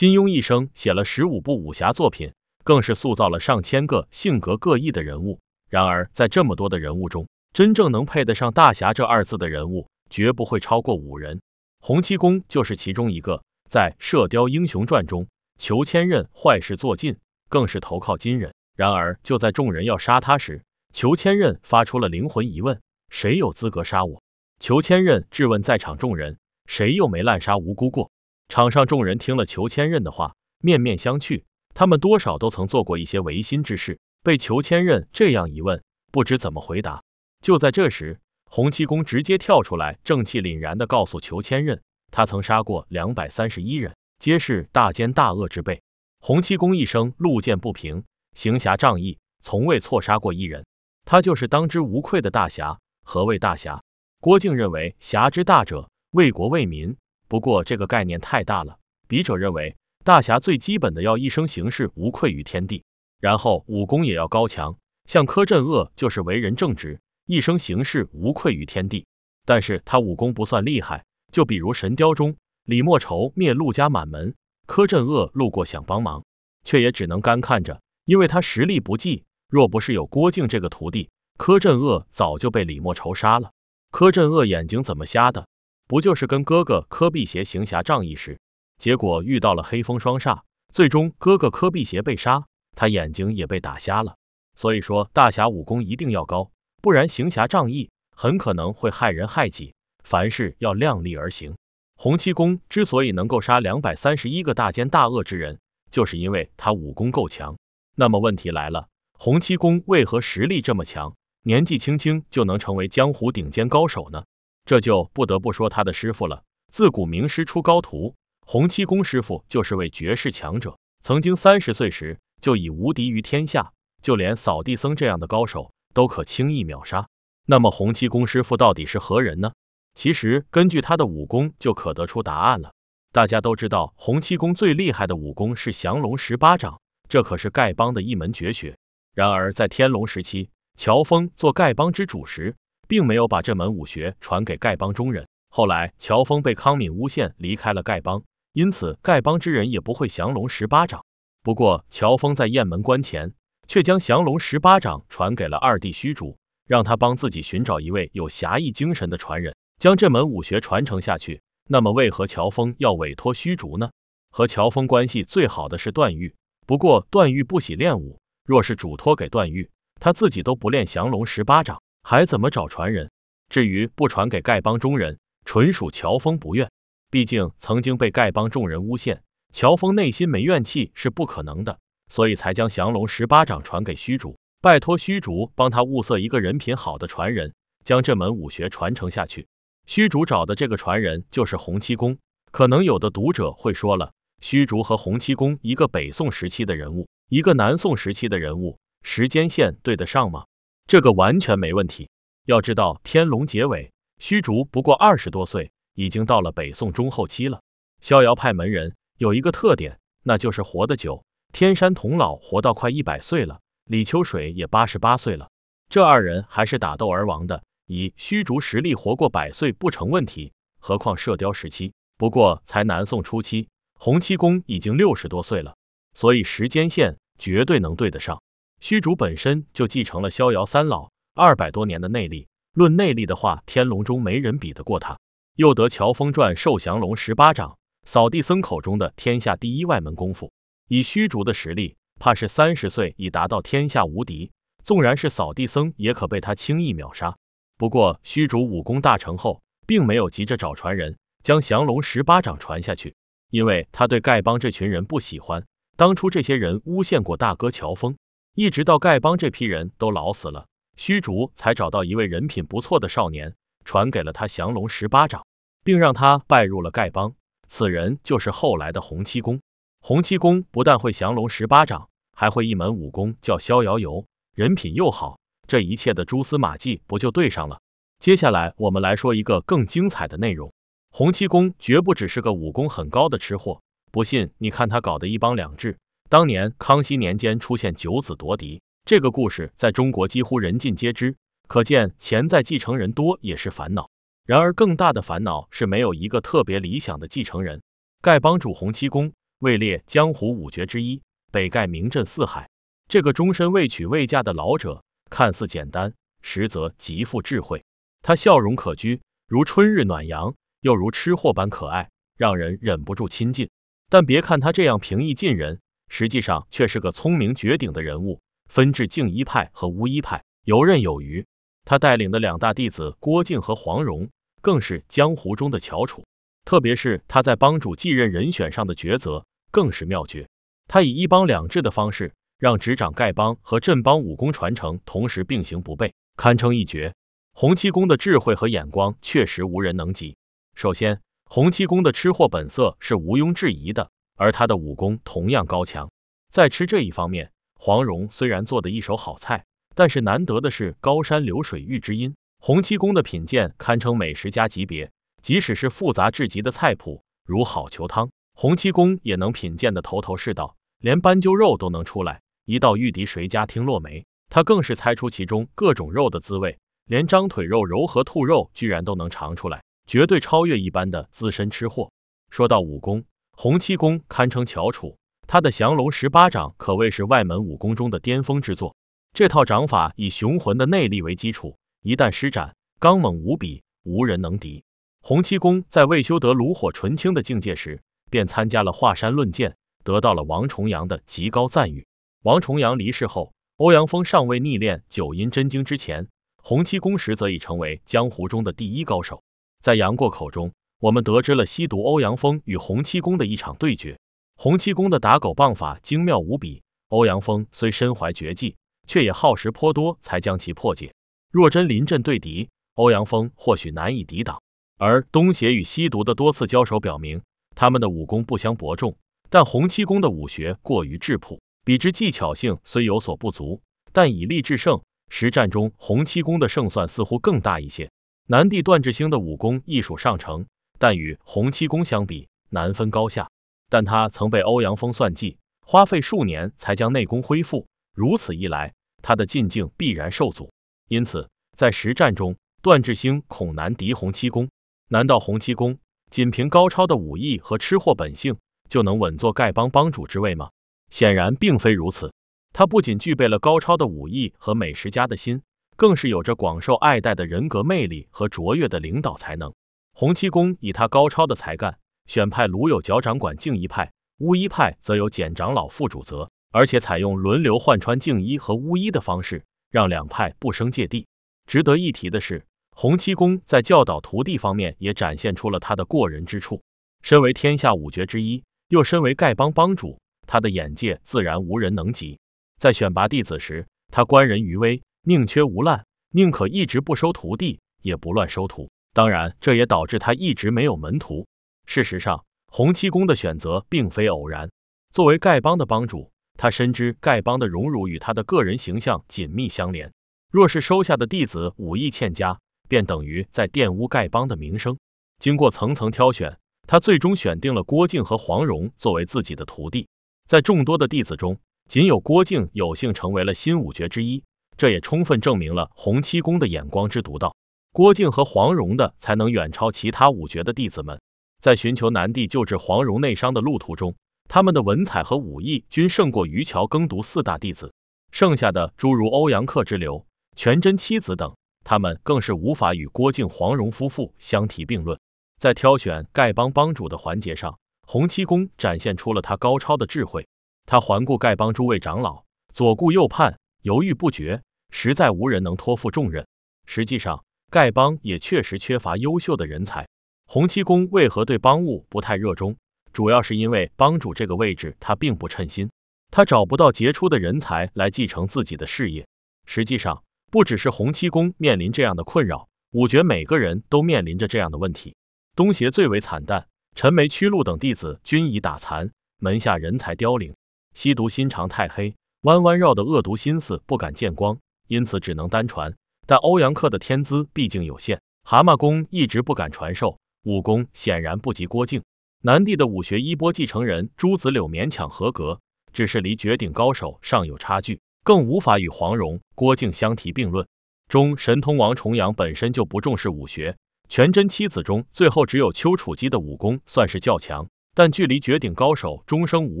金庸一生写了十五部武侠作品，更是塑造了上千个性格各异的人物。然而，在这么多的人物中，真正能配得上“大侠”这二字的人物，绝不会超过五人。洪七公就是其中一个。在《射雕英雄传》中，裘千仞坏事做尽，更是投靠金人。然而，就在众人要杀他时，裘千仞发出了灵魂疑问：谁有资格杀我？裘千仞质问在场众人：谁又没滥杀无辜过？场上众人听了裘千仞的话，面面相觑。他们多少都曾做过一些违心之事，被裘千仞这样一问，不知怎么回答。就在这时，洪七公直接跳出来，正气凛然的告诉裘千仞，他曾杀过两百三十一人，皆是大奸大恶之辈。洪七公一生路见不平，行侠仗义，从未错杀过一人。他就是当之无愧的大侠。何谓大侠？郭靖认为，侠之大者，为国为民。不过这个概念太大了，笔者认为大侠最基本的要一生行事无愧于天地，然后武功也要高强。像柯镇恶就是为人正直，一生行事无愧于天地，但是他武功不算厉害。就比如《神雕》中，李莫愁灭陆家满门，柯镇恶路过想帮忙，却也只能干看着，因为他实力不济。若不是有郭靖这个徒弟，柯镇恶早就被李莫愁杀了。柯镇恶眼睛怎么瞎的？不就是跟哥哥柯碧邪行侠仗义时，结果遇到了黑风双煞，最终哥哥柯碧邪被杀，他眼睛也被打瞎了。所以说，大侠武功一定要高，不然行侠仗义很可能会害人害己，凡事要量力而行。洪七公之所以能够杀两百三十一个大奸大恶之人，就是因为他武功够强。那么问题来了，洪七公为何实力这么强，年纪轻轻就能成为江湖顶尖高手呢？这就不得不说他的师傅了。自古名师出高徒，洪七公师傅就是位绝世强者，曾经三十岁时就已无敌于天下，就连扫地僧这样的高手都可轻易秒杀。那么洪七公师傅到底是何人呢？其实根据他的武功就可得出答案了。大家都知道洪七公最厉害的武功是降龙十八掌，这可是丐帮的一门绝学。然而在天龙时期，乔峰做丐帮之主时。并没有把这门武学传给丐帮中人。后来乔峰被康敏诬陷，离开了丐帮，因此丐帮之人也不会降龙十八掌。不过乔峰在雁门关前却将降龙十八掌传给了二弟虚竹，让他帮自己寻找一位有侠义精神的传人，将这门武学传承下去。那么为何乔峰要委托虚竹呢？和乔峰关系最好的是段誉，不过段誉不喜练武，若是嘱托给段誉，他自己都不练降龙十八掌。还怎么找传人？至于不传给丐帮中人，纯属乔峰不愿。毕竟曾经被丐帮众人诬陷，乔峰内心没怨气是不可能的，所以才将降龙十八掌传给虚竹，拜托虚竹帮他物色一个人品好的传人，将这门武学传承下去。虚竹找的这个传人就是洪七公。可能有的读者会说了，虚竹和洪七公一个北宋时期的人物，一个南宋时期的人物，时间线对得上吗？这个完全没问题。要知道，《天龙》结尾，虚竹不过二十多岁，已经到了北宋中后期了。逍遥派门人有一个特点，那就是活得久。天山童姥活到快一百岁了，李秋水也八十八岁了。这二人还是打斗而亡的，以虚竹实力，活过百岁不成问题。何况射雕时期，不过才南宋初期，洪七公已经六十多岁了，所以时间线绝对能对得上。虚竹本身就继承了逍遥三老二百多年的内力，论内力的话，天龙中没人比得过他。又得乔峰传授降龙十八掌，扫地僧口中的天下第一外门功夫。以虚竹的实力，怕是三十岁已达到天下无敌，纵然是扫地僧，也可被他轻易秒杀。不过，虚竹武功大成后，并没有急着找传人将降龙十八掌传下去，因为他对丐帮这群人不喜欢。当初这些人诬陷过大哥乔峰。一直到丐帮这批人都老死了，虚竹才找到一位人品不错的少年，传给了他降龙十八掌，并让他拜入了丐帮。此人就是后来的洪七公。洪七公不但会降龙十八掌，还会一门武功叫逍遥游，人品又好。这一切的蛛丝马迹不就对上了？接下来我们来说一个更精彩的内容。洪七公绝不只是个武功很高的吃货，不信你看他搞的一帮两制。当年康熙年间出现九子夺嫡，这个故事在中国几乎人尽皆知，可见潜在继承人多也是烦恼。然而更大的烦恼是没有一个特别理想的继承人。丐帮主洪七公位列江湖五绝之一，北丐名震四海。这个终身未娶未嫁的老者，看似简单，实则极富智慧。他笑容可掬，如春日暖阳，又如吃货般可爱，让人忍不住亲近。但别看他这样平易近人，实际上却是个聪明绝顶的人物，分治静一派和无一派，游刃有余。他带领的两大弟子郭靖和黄蓉，更是江湖中的翘楚。特别是他在帮主继任人选上的抉择，更是妙绝。他以一帮两制的方式，让执掌丐帮和镇帮武功传承同时并行不悖，堪称一绝。洪七公的智慧和眼光确实无人能及。首先，洪七公的吃货本色是毋庸置疑的。而他的武功同样高强，在吃这一方面，黄蓉虽然做的一手好菜，但是难得的是高山流水遇知音。洪七公的品鉴堪称美食家级别，即使是复杂至极的菜谱，如好球汤，洪七公也能品鉴的头头是道，连斑鸠肉都能出来。一道玉笛谁家听落梅，他更是猜出其中各种肉的滋味，连张腿肉、柔和兔肉居然都能尝出来，绝对超越一般的资深吃货。说到武功。洪七公堪称翘楚，他的降龙十八掌可谓是外门武功中的巅峰之作。这套掌法以雄浑的内力为基础，一旦施展，刚猛无比，无人能敌。洪七公在未修得炉火纯青的境界时，便参加了华山论剑，得到了王重阳的极高赞誉。王重阳离世后，欧阳锋尚未逆练九阴真经之前，洪七公实则已成为江湖中的第一高手。在杨过口中。我们得知了西毒欧阳锋与洪七公的一场对决。洪七公的打狗棒法精妙无比，欧阳锋虽身怀绝技，却也耗时颇多才将其破解。若真临阵对敌，欧阳锋或许难以抵挡。而东邪与西毒的多次交手表明，他们的武功不相伯仲。但洪七公的武学过于质朴，比之技巧性虽有所不足，但以力制胜，实战中洪七公的胜算似乎更大一些。南帝段智兴的武功艺术上乘。但与洪七公相比，难分高下。但他曾被欧阳锋算计，花费数年才将内功恢复。如此一来，他的进境必然受阻。因此，在实战中，段志兴恐难敌洪七公。难道洪七公仅凭高超的武艺和吃货本性，就能稳坐丐帮帮主之位吗？显然并非如此。他不仅具备了高超的武艺和美食家的心，更是有着广受爱戴的人格魅力和卓越的领导才能。洪七公以他高超的才干，选派卢友脚掌管净一派，乌衣派则由简长老负主责，而且采用轮流换穿净衣和巫医的方式，让两派不生芥蒂。值得一提的是，洪七公在教导徒弟方面也展现出了他的过人之处。身为天下五绝之一，又身为丐帮帮主，他的眼界自然无人能及。在选拔弟子时，他观人于威，宁缺毋滥，宁可一直不收徒弟，也不乱收徒。当然，这也导致他一直没有门徒。事实上，洪七公的选择并非偶然。作为丐帮的帮主，他深知丐帮的荣辱与他的个人形象紧密相连。若是收下的弟子武艺欠佳，便等于在玷污丐帮的名声。经过层层挑选，他最终选定了郭靖和黄蓉作为自己的徒弟。在众多的弟子中，仅有郭靖有幸成为了新五绝之一，这也充分证明了洪七公的眼光之独到。郭靖和黄蓉的才能远超其他五绝的弟子们，在寻求南帝救治黄蓉内伤的路途中，他们的文采和武艺均胜过于乔耕读四大弟子。剩下的诸如欧阳克之流、全真七子等，他们更是无法与郭靖、黄蓉夫妇相提并论。在挑选丐帮帮主的环节上，洪七公展现出了他高超的智慧。他环顾丐帮诸位长老，左顾右盼，犹豫不决，实在无人能托付重任。实际上，丐帮也确实缺乏优秀的人才。洪七公为何对帮务不太热衷？主要是因为帮主这个位置他并不称心，他找不到杰出的人才来继承自己的事业。实际上，不只是洪七公面临这样的困扰，五绝每个人都面临着这样的问题。东邪最为惨淡，陈梅、屈鹿等弟子均已打残，门下人才凋零。西毒心肠太黑，弯弯绕的恶毒心思不敢见光，因此只能单传。但欧阳克的天资毕竟有限，蛤蟆功一直不敢传授，武功显然不及郭靖。南帝的武学衣钵继承人朱子柳勉强合格，只是离绝顶高手尚有差距，更无法与黄蓉、郭靖相提并论。中神通王重阳本身就不重视武学，全真七子中最后只有丘处机的武功算是较强，但距离绝顶高手终生无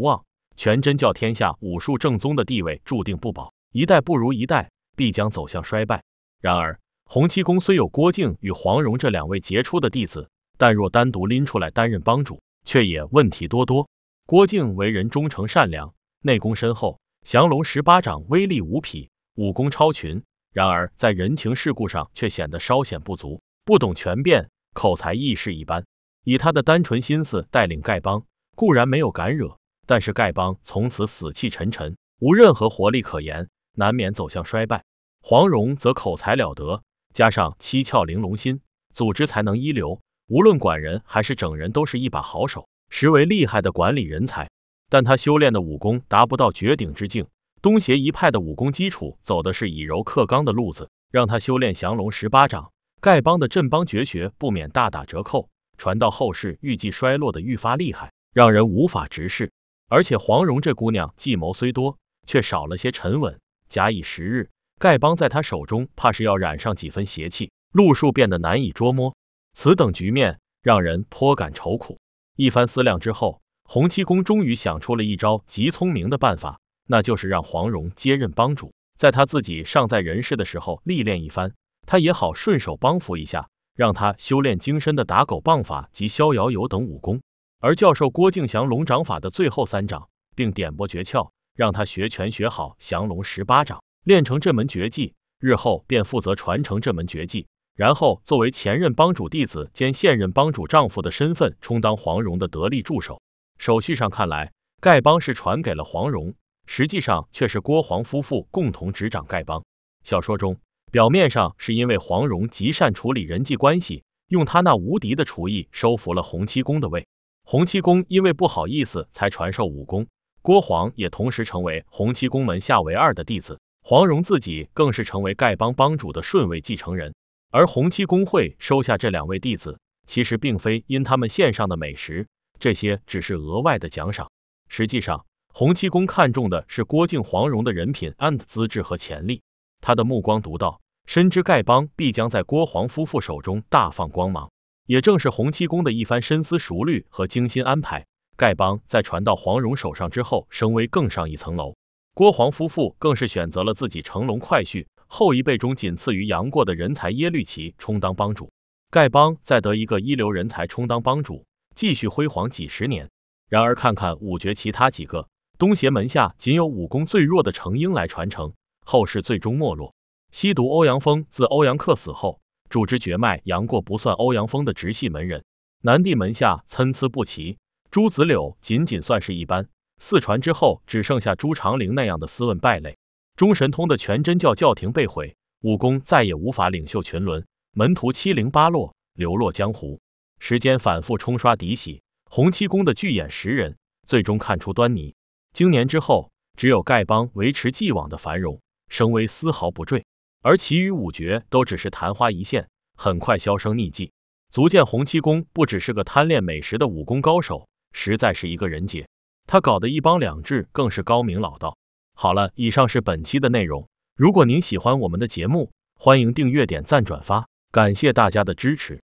望。全真教天下武术正宗的地位注定不保，一代不如一代，必将走向衰败。然而，洪七公虽有郭靖与黄蓉这两位杰出的弟子，但若单独拎出来担任帮主，却也问题多多。郭靖为人忠诚善良，内功深厚，降龙十八掌威力无匹，武功超群。然而在人情世故上却显得稍显不足，不懂权变，口才亦是一般。以他的单纯心思带领丐帮，固然没有敢惹，但是丐帮从此死气沉沉，无任何活力可言，难免走向衰败。黄蓉则口才了得，加上七窍玲珑心，组织才能一流。无论管人还是整人，都是一把好手，实为厉害的管理人才。但他修炼的武功达不到绝顶之境。东邪一派的武功基础走的是以柔克刚的路子，让他修炼降龙十八掌，丐帮的镇帮绝学不免大打折扣。传到后世，预计衰落的愈发厉害，让人无法直视。而且黄蓉这姑娘计谋虽多，却少了些沉稳。假以时日。丐帮在他手中，怕是要染上几分邪气，路数变得难以捉摸。此等局面，让人颇感愁苦。一番思量之后，洪七公终于想出了一招极聪明的办法，那就是让黄蓉接任帮主，在他自己尚在人世的时候历练一番，他也好顺手帮扶一下，让他修炼精深的打狗棒法及逍遥游等武功，而教授郭靖降龙掌法的最后三掌，并点拨诀窍，让他学拳学好降龙十八掌。练成这门绝技，日后便负责传承这门绝技，然后作为前任帮主弟子兼现任帮主丈夫的身份，充当黄蓉的得力助手。手续上看来，丐帮是传给了黄蓉，实际上却是郭黄夫妇共同执掌丐帮。小说中，表面上是因为黄蓉极善处理人际关系，用她那无敌的厨艺收服了洪七公的胃，洪七公因为不好意思才传授武功，郭黄也同时成为洪七公门下唯二的弟子。黄蓉自己更是成为丐帮帮主的顺位继承人，而洪七公会收下这两位弟子，其实并非因他们献上的美食，这些只是额外的奖赏。实际上，洪七公看中的是郭靖、黄蓉的人品、and 资质和潜力。他的目光独到，深知丐帮必将在郭黄夫妇手中大放光芒。也正是洪七公的一番深思熟虑和精心安排，丐帮在传到黄蓉手上之后，声威更上一层楼。郭黄夫妇更是选择了自己乘龙快婿后一辈中仅次于杨过的人才耶律齐充当帮主，丐帮再得一个一流人才充当帮主，继续辉煌几十年。然而看看五绝其他几个，东邪门下仅有武功最弱的程英来传承，后世最终没落。西毒欧阳锋自欧阳克死后，主之绝脉杨过不算欧阳锋的直系门人。南帝门下参差不齐，朱子柳仅仅算是一般。四传之后，只剩下朱长龄那样的斯文败类。中神通的全真教教廷被毁，武功再也无法领袖群伦，门徒七零八落，流落江湖。时间反复冲刷嫡系，洪七公的巨眼识人，最终看出端倪。经年之后，只有丐帮维持既往的繁荣，声威丝毫不坠，而其余五绝都只是昙花一现，很快销声匿迹。足见洪七公不只是个贪恋美食的武功高手，实在是一个人杰。他搞的一帮两制更是高明老道。好了，以上是本期的内容。如果您喜欢我们的节目，欢迎订阅、点赞、转发，感谢大家的支持。